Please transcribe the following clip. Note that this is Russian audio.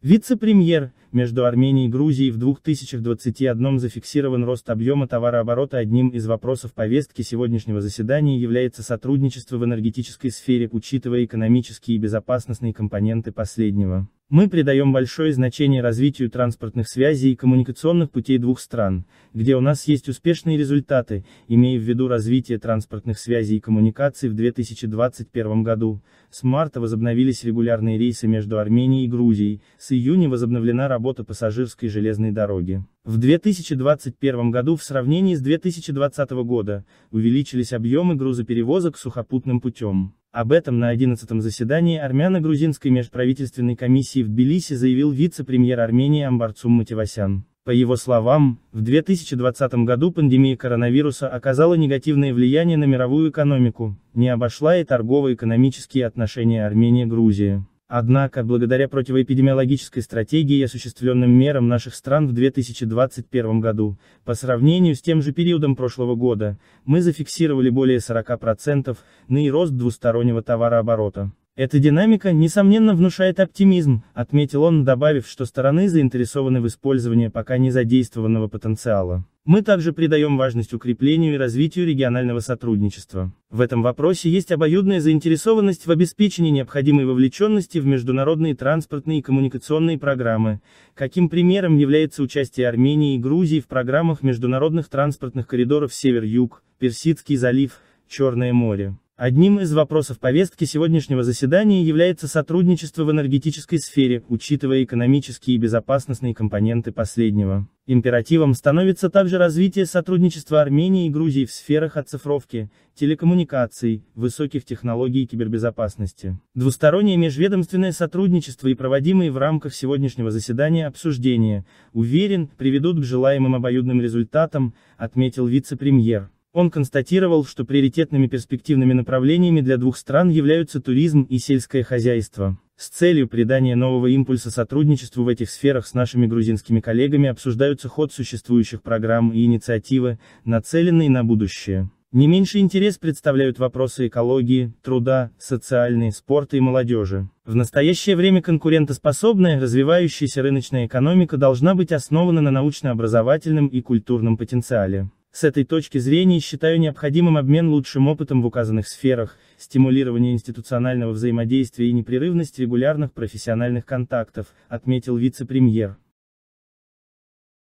Вице-премьер, между Арменией и Грузией в 2021 зафиксирован рост объема товарооборота одним из вопросов повестки сегодняшнего заседания является сотрудничество в энергетической сфере, учитывая экономические и безопасностные компоненты последнего. Мы придаем большое значение развитию транспортных связей и коммуникационных путей двух стран, где у нас есть успешные результаты, имея в виду развитие транспортных связей и коммуникаций в 2021 году. С марта возобновились регулярные рейсы между Арменией и Грузией, с июня возобновлена работа пассажирской железной дороги. В 2021 году в сравнении с 2020 года, увеличились объемы грузоперевозок сухопутным путем. Об этом на 11-м заседании армяно-грузинской межправительственной комиссии в Тбилиси заявил вице-премьер Армении Амбарцум Матевасян. По его словам, в 2020 году пандемия коронавируса оказала негативное влияние на мировую экономику, не обошла и торгово-экономические отношения Армения-Грузия. Однако, благодаря противоэпидемиологической стратегии и осуществленным мерам наших стран в 2021 году, по сравнению с тем же периодом прошлого года, мы зафиксировали более 40% на рост двустороннего товарооборота. Эта динамика, несомненно, внушает оптимизм, отметил он, добавив, что стороны заинтересованы в использовании пока не задействованного потенциала. Мы также придаем важность укреплению и развитию регионального сотрудничества. В этом вопросе есть обоюдная заинтересованность в обеспечении необходимой вовлеченности в международные транспортные и коммуникационные программы, каким примером является участие Армении и Грузии в программах международных транспортных коридоров Север-Юг, Персидский залив, Черное море. Одним из вопросов повестки сегодняшнего заседания является сотрудничество в энергетической сфере, учитывая экономические и безопасностные компоненты последнего. Императивом становится также развитие сотрудничества Армении и Грузии в сферах оцифровки, телекоммуникаций, высоких технологий и кибербезопасности. Двустороннее межведомственное сотрудничество и проводимые в рамках сегодняшнего заседания обсуждения, уверен, приведут к желаемым обоюдным результатам, отметил вице-премьер. Он констатировал, что приоритетными перспективными направлениями для двух стран являются туризм и сельское хозяйство. С целью придания нового импульса сотрудничеству в этих сферах с нашими грузинскими коллегами обсуждаются ход существующих программ и инициативы, нацеленные на будущее. Не меньший интерес представляют вопросы экологии, труда, социальной, спорта и молодежи. В настоящее время конкурентоспособная, развивающаяся рыночная экономика должна быть основана на научно-образовательном и культурном потенциале. С этой точки зрения считаю необходимым обмен лучшим опытом в указанных сферах, стимулирование институционального взаимодействия и непрерывность регулярных профессиональных контактов, отметил вице-премьер.